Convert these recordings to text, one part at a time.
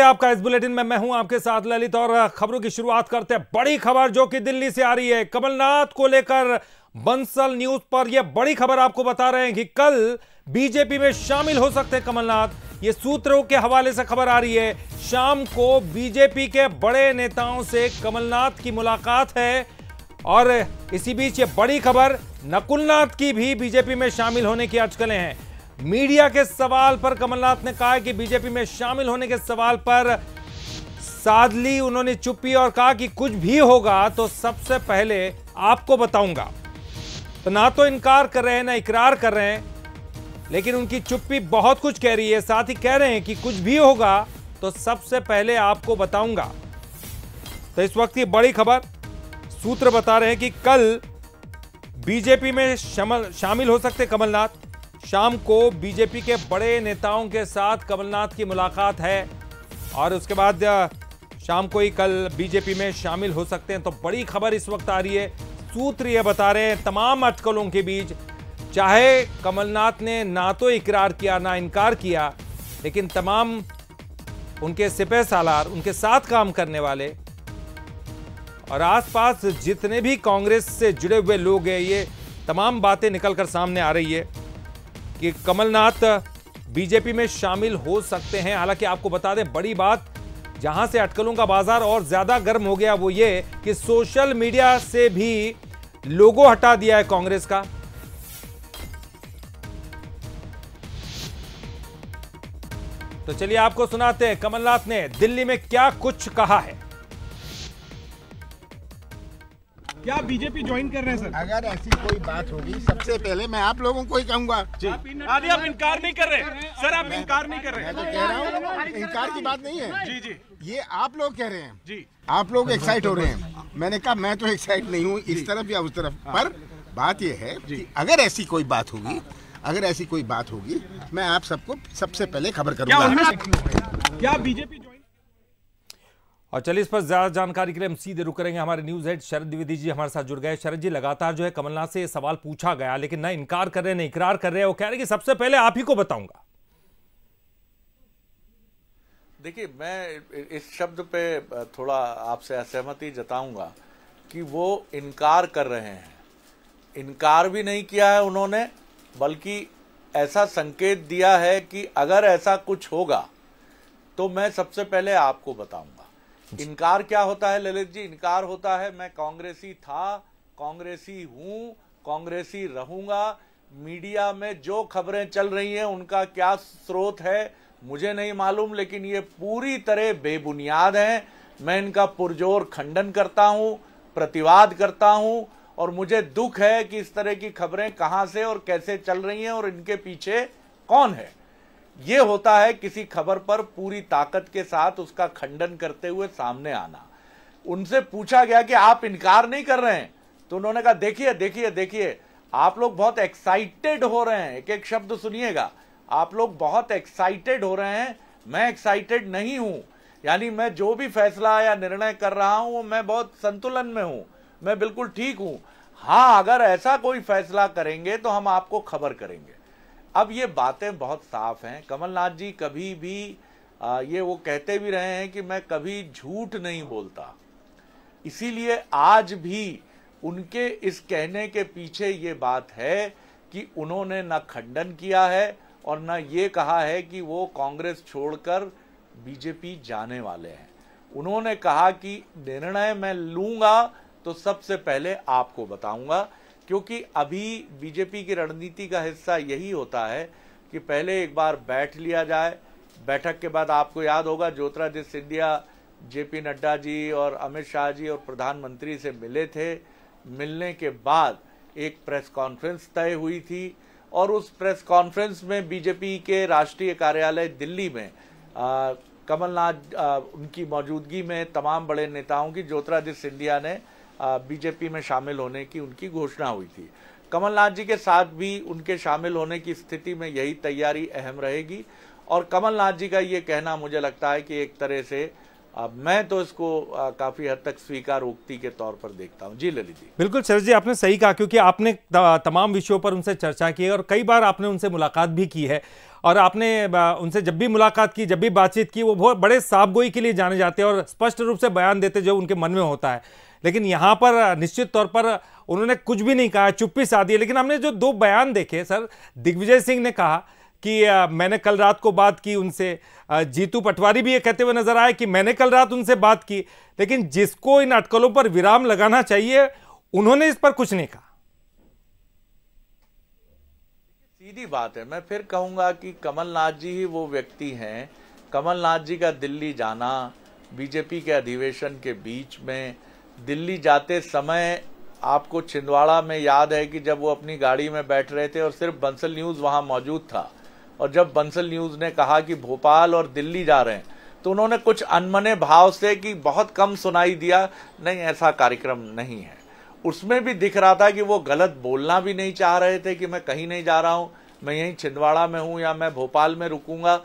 आपका इस बुलेटिन में मैं हूं आपके साथ ललित और खबरों की शुरुआत करते हैं बड़ी खबर जो कि दिल्ली से आ रही है कमलनाथ को लेकर बंसल न्यूज पर यह बड़ी खबर आपको बता रहे हैं कि कल बीजेपी में शामिल हो सकते हैं कमलनाथ ये सूत्रों के हवाले से खबर आ रही है शाम को बीजेपी के बड़े नेताओं से कमलनाथ की मुलाकात है और इसी बीच ये बड़ी खबर नकुलनाथ की भी बीजेपी में शामिल होने की अटकलें हैं मीडिया के सवाल पर कमलनाथ ने कहा कि बीजेपी में शामिल होने के सवाल पर साधली उन्होंने चुप्पी और कहा कि कुछ भी होगा तो सबसे पहले आपको बताऊंगा तो ना तो इनकार कर रहे हैं ना इकरार कर रहे हैं लेकिन उनकी चुप्पी बहुत कुछ कह रही है साथ ही कह रहे हैं कि कुछ भी होगा तो सबसे पहले आपको बताऊंगा तो इस वक्त ये बड़ी खबर सूत्र बता रहे हैं कि कल बीजेपी में शामिल हो सकते कमलनाथ शाम को बीजेपी के बड़े नेताओं के साथ कमलनाथ की मुलाकात है और उसके बाद शाम को ही कल बीजेपी में शामिल हो सकते हैं तो बड़ी खबर इस वक्त आ रही है सूत्र ये बता रहे हैं तमाम अटकलों के बीच चाहे कमलनाथ ने ना तो इकरार किया ना इनकार किया लेकिन तमाम उनके सिपह सालार उनके साथ काम करने वाले और आसपास जितने भी कांग्रेस से जुड़े हुए लोग हैं ये तमाम बातें निकल कर सामने आ रही है कि कमलनाथ बीजेपी में शामिल हो सकते हैं हालांकि आपको बता दें बड़ी बात जहां से अटकलों का बाजार और ज्यादा गर्म हो गया वो ये कि सोशल मीडिया से भी लोगो हटा दिया है कांग्रेस का तो चलिए आपको सुनाते हैं कमलनाथ ने दिल्ली में क्या कुछ कहा है क्या बीजेपी ज्वाइन कर रहे हैं सर अगर ऐसी कोई बात होगी सबसे पहले मैं आप लोगों को ही कहूंगा आदि आप इनकार नहीं कर रहे सर आप इनकार नहीं कर रहे मैं तो कह रहा हूँ इनकार की बात नहीं है जी जी ये आप लोग कह रहे हैं जी आप लोग एक्साइट हो रहे हैं मैंने कहा मैं तो एक्साइट नहीं हूँ इस तरफ या उस तरफ हाँ। पर बात यह है अगर ऐसी कोई बात होगी अगर ऐसी कोई बात होगी मैं आप सबको सबसे पहले खबर करूंगा क्या बीजेपी और चलिए इस पर ज्यादा जानकारी के लिए हम सीधे रुक करेंगे हमारे न्यूज हेड शरद द्विवेदी जी हमारे साथ जुड़ गए शरद जी लगातार जो है कमलनाथ से सवाल पूछा गया लेकिन ना इनकार कर रहे ना इकरार कर रहे हैं वो कह रहे कि सबसे पहले आप ही को बताऊंगा देखिए मैं इस शब्द पे थोड़ा आपसे असहमति जताऊंगा कि वो इनकार कर रहे हैं इनकार भी नहीं किया है उन्होंने बल्कि ऐसा संकेत दिया है कि अगर ऐसा कुछ होगा तो मैं सबसे पहले आपको बताऊंगा इनकार क्या होता है ललित जी इनकार होता है मैं कांग्रेसी था कांग्रेसी हूं कांग्रेसी रहूंगा मीडिया में जो खबरें चल रही हैं उनका क्या स्रोत है मुझे नहीं मालूम लेकिन ये पूरी तरह बेबुनियाद हैं मैं इनका पुरजोर खंडन करता हूं प्रतिवाद करता हूं और मुझे दुख है कि इस तरह की खबरें कहां से और कैसे चल रही हैं और इनके पीछे कौन है ये होता है किसी खबर पर पूरी ताकत के साथ उसका खंडन करते हुए सामने आना उनसे पूछा गया कि आप इनकार नहीं कर रहे हैं तो उन्होंने कहा देखिए देखिए देखिए आप लोग बहुत एक्साइटेड हो रहे हैं एक एक शब्द सुनिएगा आप लोग बहुत एक्साइटेड हो रहे हैं मैं एक्साइटेड नहीं हूं यानी मैं जो भी फैसला या निर्णय कर रहा हूं वो मैं बहुत संतुलन में हूं मैं बिल्कुल ठीक हूं हाँ अगर ऐसा कोई फैसला करेंगे तो हम आपको खबर करेंगे अब ये बातें बहुत साफ हैं कमलनाथ जी कभी भी ये वो कहते भी रहे हैं कि मैं कभी झूठ नहीं बोलता इसीलिए आज भी उनके इस कहने के पीछे ये बात है कि उन्होंने न खंडन किया है और न ये कहा है कि वो कांग्रेस छोड़कर बीजेपी जाने वाले हैं उन्होंने कहा कि निर्णय मैं लूंगा तो सबसे पहले आपको बताऊंगा क्योंकि अभी बीजेपी की रणनीति का हिस्सा यही होता है कि पहले एक बार बैठ लिया जाए बैठक के बाद आपको याद होगा ज्योतिरादित्य सिंधिया जेपी नड्डा जी और अमित शाह जी और प्रधानमंत्री से मिले थे मिलने के बाद एक प्रेस कॉन्फ्रेंस तय हुई थी और उस प्रेस कॉन्फ्रेंस में बीजेपी के राष्ट्रीय कार्यालय दिल्ली में कमलनाथ उनकी मौजूदगी में तमाम बड़े नेताओं की ज्योतिरादित्य सिंधिया ने बीजेपी में शामिल होने की उनकी घोषणा हुई थी कमलनाथ जी के साथ भी उनके शामिल होने की स्थिति में यही तैयारी अहम रहेगी और कमलनाथ जी का ये कहना मुझे लगता है कि एक तरह से अब मैं तो इसको काफी हद तक स्वीकार उक्ति के तौर पर देखता हूं जी ललित जी बिल्कुल सर जी आपने सही कहा क्योंकि आपने तमाम विषयों पर उनसे चर्चा की है और कई बार आपने उनसे मुलाकात भी की है और आपने उनसे जब भी मुलाकात की जब भी बातचीत की वो बहुत बड़े साफगोई के लिए जाने जाते हैं और स्पष्ट रूप से बयान देते जो उनके मन में होता है लेकिन यहाँ पर निश्चित तौर पर उन्होंने कुछ भी नहीं कहा चुप्पी साधी लेकिन हमने जो दो बयान देखे सर दिग्विजय सिंह ने कहा कि मैंने कल रात को बात की उनसे जीतू पटवारी भी ये कहते हुए नजर आए कि मैंने कल रात उनसे बात की लेकिन जिसको इन अटकलों पर विराम लगाना चाहिए उन्होंने इस पर कुछ नहीं कहा सीधी बात है मैं फिर कहूंगा कि कमलनाथ जी ही वो व्यक्ति हैं कमलनाथ जी का दिल्ली जाना बीजेपी के अधिवेशन के बीच में दिल्ली जाते समय आपको छिंदवाड़ा में याद है कि जब वो अपनी गाड़ी में बैठ रहे थे और सिर्फ बंसल न्यूज़ वहाँ मौजूद था और जब बंसल न्यूज़ ने कहा कि भोपाल और दिल्ली जा रहे हैं तो उन्होंने कुछ अनमने भाव से कि बहुत कम सुनाई दिया नहीं ऐसा कार्यक्रम नहीं है उसमें भी दिख रहा था कि वो गलत बोलना भी नहीं चाह रहे थे कि मैं कहीं नहीं जा रहा हूँ मैं यहीं छिंदवाड़ा में हूँ या मैं भोपाल में रुकूंगा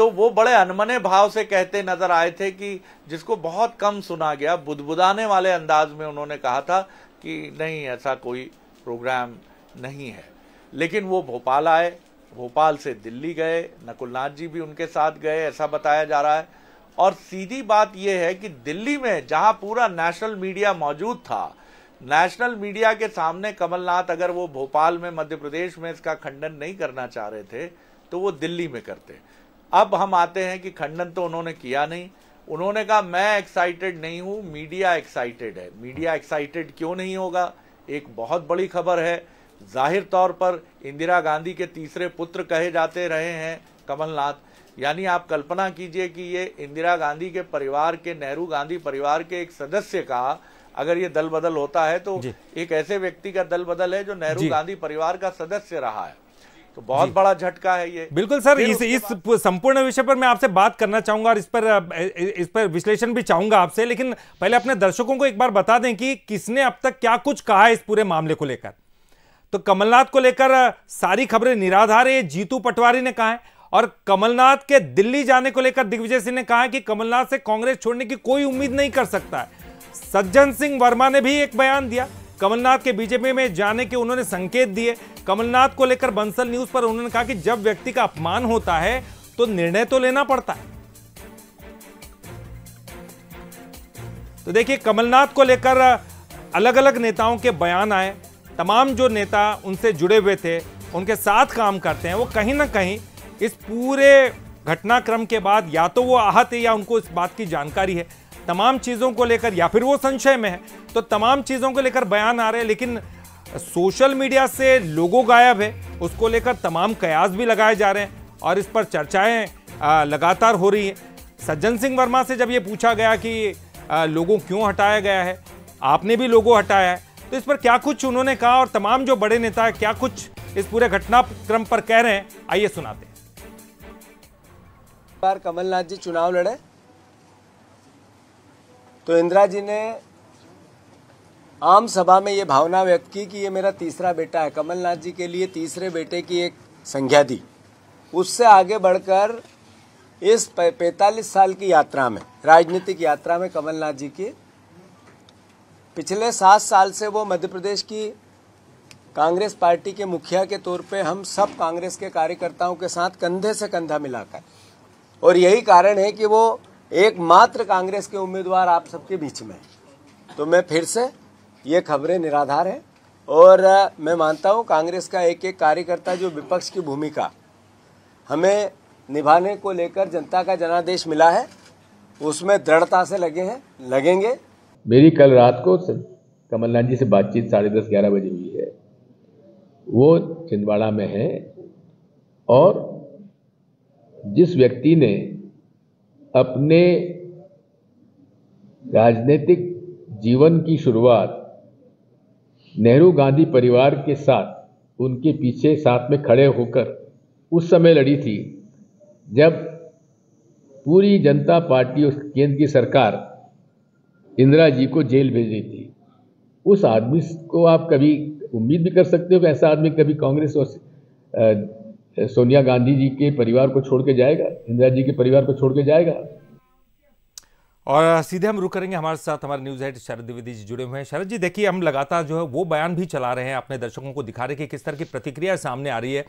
तो वो बड़े अनमने भाव से कहते नजर आए थे कि जिसको बहुत कम सुना गया बुदबुदाने वाले अंदाज में उन्होंने कहा था कि नहीं ऐसा कोई प्रोग्राम नहीं है लेकिन वो भोपाल आए भोपाल से दिल्ली गए नकुलनाथ जी भी उनके साथ गए ऐसा बताया जा रहा है और सीधी बात यह है कि दिल्ली में जहां पूरा नेशनल मीडिया मौजूद था नेशनल मीडिया के सामने कमलनाथ अगर वो भोपाल में मध्य प्रदेश में इसका खंडन नहीं करना चाह रहे थे तो वो दिल्ली में करते अब हम आते हैं कि खंडन तो उन्होंने किया नहीं उन्होंने कहा मैं एक्साइटेड नहीं हूं मीडिया एक्साइटेड है मीडिया एक्साइटेड क्यों नहीं होगा एक बहुत बड़ी खबर है जाहिर तौर पर इंदिरा गांधी के तीसरे पुत्र कहे जाते रहे हैं कमलनाथ यानी आप कल्पना कीजिए कि ये इंदिरा गांधी के परिवार के नेहरू गांधी परिवार के एक सदस्य का अगर ये दल बदल होता है तो एक ऐसे व्यक्ति का दल बदल है जो नेहरू गांधी परिवार का सदस्य रहा है तो बहुत बड़ा झटका है ये बिल्कुल सर इस इस संपूर्ण विषय पर मैं आपसे बात करना चाहूंगा और इस पर इस पर विश्लेषण भी चाहूंगा आपसे लेकिन पहले अपने दर्शकों को एक बार बता दें कि किसने अब तक क्या कुछ कहा है इस पूरे मामले को लेकर तो कमलनाथ को लेकर सारी खबरें निराधार है जीतू पटवारी ने कहा है और कमलनाथ के दिल्ली जाने को लेकर दिग्विजय सिंह ने कहा है कि कमलनाथ से कांग्रेस छोड़ने की कोई उम्मीद नहीं कर सकता है सज्जन सिंह वर्मा ने भी एक बयान दिया कमलनाथ के बीजेपी में जाने के उन्होंने संकेत दिए कमलनाथ को लेकर बंसल न्यूज पर उन्होंने कहा कि जब व्यक्ति का अपमान होता है तो निर्णय तो लेना पड़ता है तो देखिए कमलनाथ को लेकर अलग अलग नेताओं के बयान आए तमाम जो नेता उनसे जुड़े हुए थे उनके साथ काम करते हैं वो कहीं ना कहीं इस पूरे घटनाक्रम के बाद या तो वो आहत है या उनको इस बात की जानकारी है तमाम चीज़ों को लेकर या फिर वो संशय में है तो तमाम चीज़ों को लेकर बयान आ रहे हैं लेकिन सोशल मीडिया से लोगों गायब है उसको लेकर तमाम कयास भी लगाए जा रहे हैं और इस पर चर्चाएं लगातार हो रही हैं सज्जन सिंह वर्मा से जब ये पूछा गया कि लोगों क्यों हटाया गया है आपने भी लोगों हटाया है तो इस पर क्या कुछ उन्होंने कहा और तमाम जो बड़े नेता है क्या कुछ इस पूरे घटनाक्रम पर कह रहे हैं आइए सुनाते हैं बार कमलनाथ जी चुनाव लड़े तो इंदिरा जी ने आम सभा में ये भावना व्यक्त की कि ये मेरा तीसरा बेटा है कमलनाथ जी के लिए तीसरे बेटे की एक संख्या दी उससे आगे बढ़कर इस पैंतालीस साल की यात्रा में राजनीतिक यात्रा में कमलनाथ जी की पिछले सात साल से वो मध्य प्रदेश की कांग्रेस पार्टी के मुखिया के तौर पे हम सब कांग्रेस के कार्यकर्ताओं के साथ कंधे से कंधा मिलाकर और यही कारण है कि वो एकमात्र कांग्रेस के उम्मीदवार आप सबके बीच में तो मैं फिर से ये खबरें निराधार हैं और मैं मानता हूँ कांग्रेस का एक एक कार्यकर्ता जो विपक्ष की भूमिका हमें निभाने को लेकर जनता का जनादेश मिला है उसमें दृढ़ता से लगे हैं लगेंगे मेरी कल रात को कमलनाथ जी से बातचीत साढ़े दस ग्यारह बजे हुई है वो छिंदवाड़ा में है और जिस व्यक्ति ने अपने राजनीतिक जीवन की शुरुआत नेहरू गांधी परिवार के साथ उनके पीछे साथ में खड़े होकर उस समय लड़ी थी जब पूरी जनता पार्टी और केंद्र की सरकार इंदिरा जी को जेल भेज रही थी उस आदमी को आप कभी उम्मीद भी कर सकते हो कि ऐसा आदमी कभी कांग्रेस और सोनिया गांधी जी के परिवार को छोड़ के जाएगा इंदिरा जी के परिवार को छोड़ के जाएगा और सीधे हम रुक करेंगे हमारे साथ हमारे न्यूज हेड शरद द्विवेदी जी जुड़े हुए हैं शरद जी देखिए हम लगातार जो है वो बयान भी चला रहे हैं अपने दर्शकों को दिखा रहे कि किस तरह की प्रतिक्रिया सामने आ रही है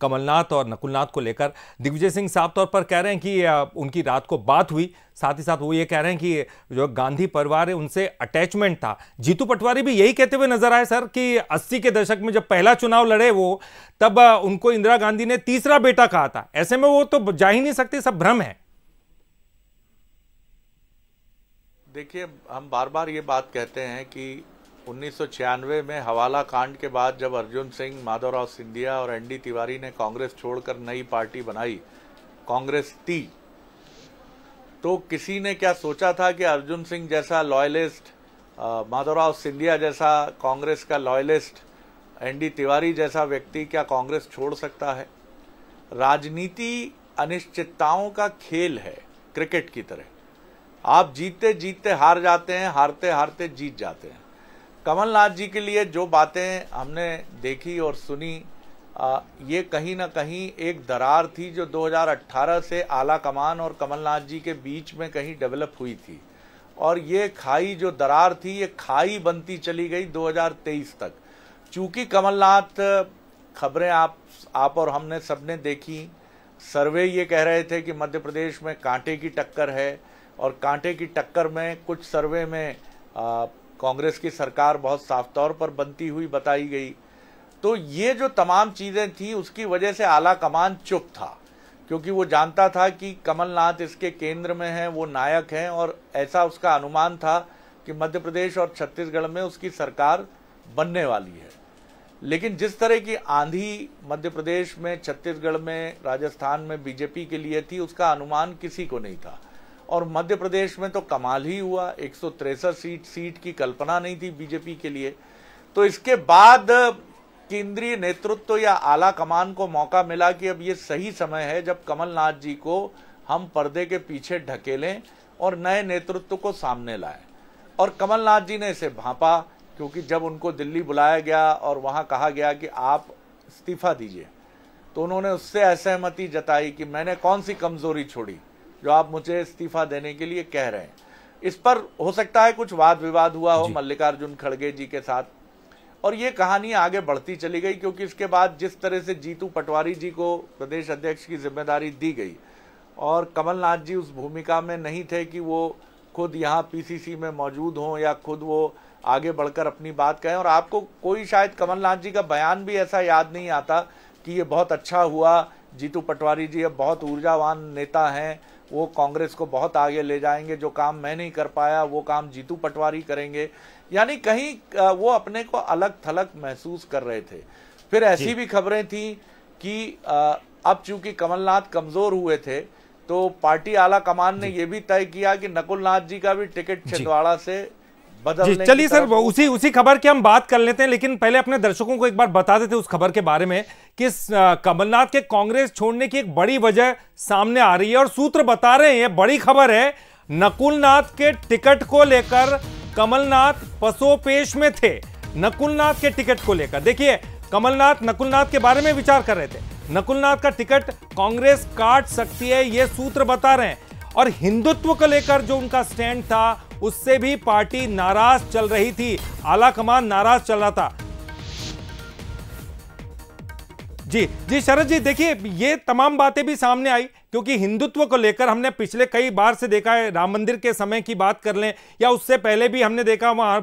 कमलनाथ और नकुलनाथ को लेकर दिग्विजय सिंह साफ तौर पर कह रहे हैं कि उनकी रात को बात हुई साथ ही साथ वो ये कह रहे हैं कि जो गांधी परिवार है उनसे अटैचमेंट था जीतू पटवारी भी यही कहते हुए नजर आए सर कि अस्सी के दशक में जब पहला चुनाव लड़े वो तब उनको इंदिरा गांधी ने तीसरा बेटा कहा था ऐसे में वो तो जा ही नहीं सकते सब भ्रम है देखिए हम बार बार ये बात कहते हैं कि उन्नीस में हवाला कांड के बाद जब अर्जुन सिंह माधवराव सिंधिया और एनडी तिवारी ने कांग्रेस छोड़कर नई पार्टी बनाई कांग्रेस टी तो किसी ने क्या सोचा था कि अर्जुन सिंह जैसा लॉयलिस्ट माधवराव सिंधिया जैसा कांग्रेस का लॉयलिस्ट एनडी तिवारी जैसा व्यक्ति क्या कांग्रेस छोड़ सकता है राजनीति अनिश्चितताओं का खेल है क्रिकेट की तरह आप जीतते जीतते हार जाते हैं हारते हारते जीत जाते हैं कमलनाथ जी के लिए जो बातें हमने देखी और सुनी आ, ये कहीं ना कहीं एक दरार थी जो 2018 से आला कमान और कमलनाथ जी के बीच में कहीं डेवलप हुई थी और ये खाई जो दरार थी ये खाई बनती चली गई 2023 तक चूंकि कमलनाथ खबरें आप आप और हमने सबने देखी सर्वे ये कह रहे थे कि मध्य प्रदेश में कांटे की टक्कर है और कांटे की टक्कर में कुछ सर्वे में कांग्रेस की सरकार बहुत साफ तौर पर बनती हुई बताई गई तो ये जो तमाम चीज़ें थी उसकी वजह से आला कमान चुप था क्योंकि वो जानता था कि कमलनाथ इसके केंद्र में हैं वो नायक हैं और ऐसा उसका अनुमान था कि मध्य प्रदेश और छत्तीसगढ़ में उसकी सरकार बनने वाली है लेकिन जिस तरह की आंधी मध्य प्रदेश में छत्तीसगढ़ में राजस्थान में बीजेपी के लिए थी उसका अनुमान किसी को नहीं था और मध्य प्रदेश में तो कमाल ही हुआ एक सीट सीट की कल्पना नहीं थी बीजेपी के लिए तो इसके बाद केंद्रीय नेतृत्व तो या आला कमान को मौका मिला कि अब ये सही समय है जब कमलनाथ जी को हम पर्दे के पीछे ढकेलें और नए नेतृत्व को सामने लाएं और कमलनाथ जी ने इसे भांपा क्योंकि जब उनको दिल्ली बुलाया गया और वहां कहा गया कि आप इस्तीफा दीजिए तो उन्होंने उससे असहमति जताई कि मैंने कौन सी कमजोरी छोड़ी जो आप मुझे इस्तीफा देने के लिए कह रहे हैं इस पर हो सकता है कुछ वाद विवाद हुआ हो मल्लिकार्जुन खड़गे जी के साथ और ये कहानी आगे बढ़ती चली गई क्योंकि इसके बाद जिस तरह से जीतू पटवारी जी को प्रदेश अध्यक्ष की जिम्मेदारी दी गई और कमलनाथ जी उस भूमिका में नहीं थे कि वो खुद यहाँ पीसीसी में मौजूद हों या खुद वो आगे बढ़कर अपनी बात कहें और आपको कोई शायद कमलनाथ जी का बयान भी ऐसा याद नहीं आता कि ये बहुत अच्छा हुआ जीतू पटवारी जी अब बहुत ऊर्जावान नेता हैं वो कांग्रेस को बहुत आगे ले जाएंगे जो काम मैं नहीं कर पाया वो काम जीतू पटवारी करेंगे यानी कहीं वो अपने को अलग थलग महसूस कर रहे थे फिर ऐसी भी खबरें थी कि अब चूंकि कमलनाथ कमजोर हुए थे तो पार्टी आला कमान ने यह भी तय किया कि नकुलनाथ जी का भी टिकट छिंदवाड़ा से जी चलिए सर उसी उसी खबर की हम बात कर लेते हैं लेकिन पहले अपने दर्शकों को एक बार बता देते उस खबर के बारे में कि कमलनाथ के कांग्रेस छोड़ने की एक बड़ी वजह सामने आ रही है और सूत्र बता रहे हैं बड़ी खबर है नकुलनाथ के टिकट को लेकर कमलनाथ पसोपेश में थे नकुलनाथ के टिकट को लेकर देखिए कमलनाथ नकुलनाथ के बारे में विचार कर रहे थे नकुलनाथ का टिकट कांग्रेस काट सकती है ये सूत्र बता रहे हैं और हिंदुत्व को लेकर जो उनका स्टैंड था उससे भी पार्टी नाराज चल रही थी आला कमान नाराज चल रहा था जी जी शरद जी देखिए ये तमाम बातें भी सामने आई क्योंकि हिंदुत्व को लेकर हमने पिछले कई बार से देखा है राम मंदिर के समय की बात कर लें या उससे पहले भी हमने देखा वहाँ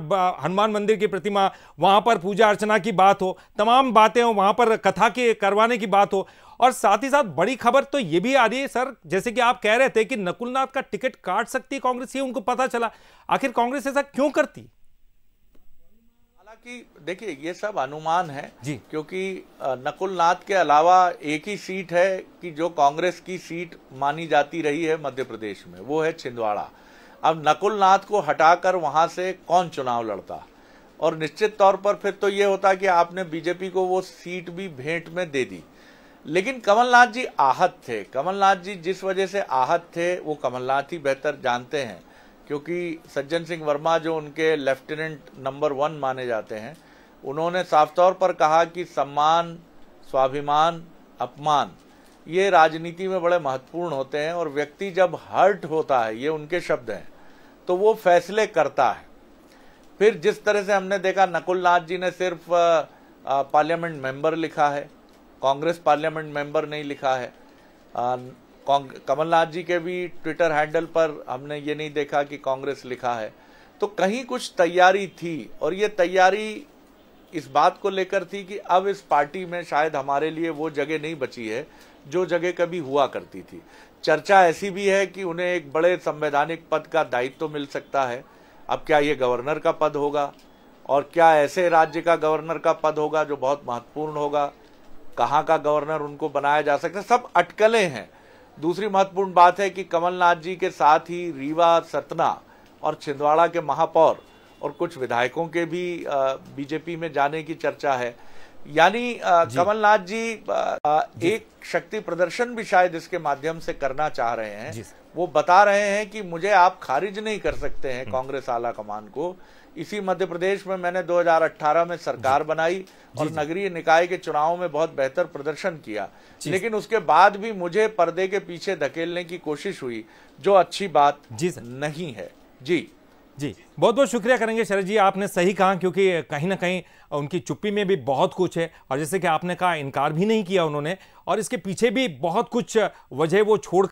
हनुमान मंदिर की प्रतिमा वहाँ पर पूजा अर्चना की बात हो तमाम बातें हो वहाँ पर कथा के करवाने की बात हो और साथ ही साथ बड़ी खबर तो ये भी आ रही है सर जैसे कि आप कह रहे थे कि नकुलनाथ का टिकट काट सकती है कांग्रेस ये उनको पता चला आखिर कांग्रेस ऐसा क्यों करती कि देखिए ये सब अनुमान है जी क्योंकि नकुलनाथ के अलावा एक ही सीट है कि जो कांग्रेस की सीट मानी जाती रही है मध्य प्रदेश में वो है छिंदवाड़ा अब नकुलनाथ को हटाकर वहां से कौन चुनाव लड़ता और निश्चित तौर पर फिर तो ये होता कि आपने बीजेपी को वो सीट भी भेंट में दे दी लेकिन कमलनाथ जी आहत थे कमलनाथ जी जिस वजह से आहत थे वो कमलनाथ ही बेहतर जानते हैं क्योंकि सज्जन सिंह वर्मा जो उनके लेफ्टिनेंट नंबर वन माने जाते हैं उन्होंने साफ तौर पर कहा कि सम्मान स्वाभिमान अपमान ये राजनीति में बड़े महत्वपूर्ण होते हैं और व्यक्ति जब हर्ट होता है ये उनके शब्द हैं तो वो फैसले करता है फिर जिस तरह से हमने देखा नकुल नाथ जी ने सिर्फ पार्लियामेंट मेंबर लिखा है कांग्रेस पार्लियामेंट मेंबर नहीं लिखा है कमलनाथ जी के भी ट्विटर हैंडल पर हमने ये नहीं देखा कि कांग्रेस लिखा है तो कहीं कुछ तैयारी थी और ये तैयारी इस बात को लेकर थी कि अब इस पार्टी में शायद हमारे लिए वो जगह नहीं बची है जो जगह कभी हुआ करती थी चर्चा ऐसी भी है कि उन्हें एक बड़े संवैधानिक पद का दायित्व तो मिल सकता है अब क्या ये गवर्नर का पद होगा और क्या ऐसे राज्य का गवर्नर का पद होगा जो बहुत महत्वपूर्ण होगा कहाँ का गवर्नर उनको बनाया जा सकता सब अटकलें हैं दूसरी महत्वपूर्ण बात है कि कमलनाथ जी के साथ ही रीवा सतना और छिंदवाड़ा के महापौर और कुछ विधायकों के भी बीजेपी में जाने की चर्चा है यानी कमलनाथ जी, जी, आ, जी एक शक्ति प्रदर्शन भी शायद इसके माध्यम से करना चाह रहे हैं वो बता रहे हैं कि मुझे आप खारिज नहीं कर सकते हैं हम्म। कांग्रेस आला कमान को इसी मध्य प्रदेश में मैंने 2018 में सरकार बनाई और नगरीय निकाय के चुनाव में बहुत बेहतर प्रदर्शन किया लेकिन उसके बाद भी मुझे पर्दे के पीछे धकेलने की कोशिश हुई जो अच्छी बात नहीं है जी जी बहुत बहुत शुक्रिया करेंगे शरद जी आपने सही कहा क्योंकि कहीं ना कहीं उनकी चुप्पी में भी बहुत कुछ है और जैसे कि आपने कहा इनकार भी नहीं किया उन्होंने और इसके पीछे भी बहुत कुछ वजह वो छोड़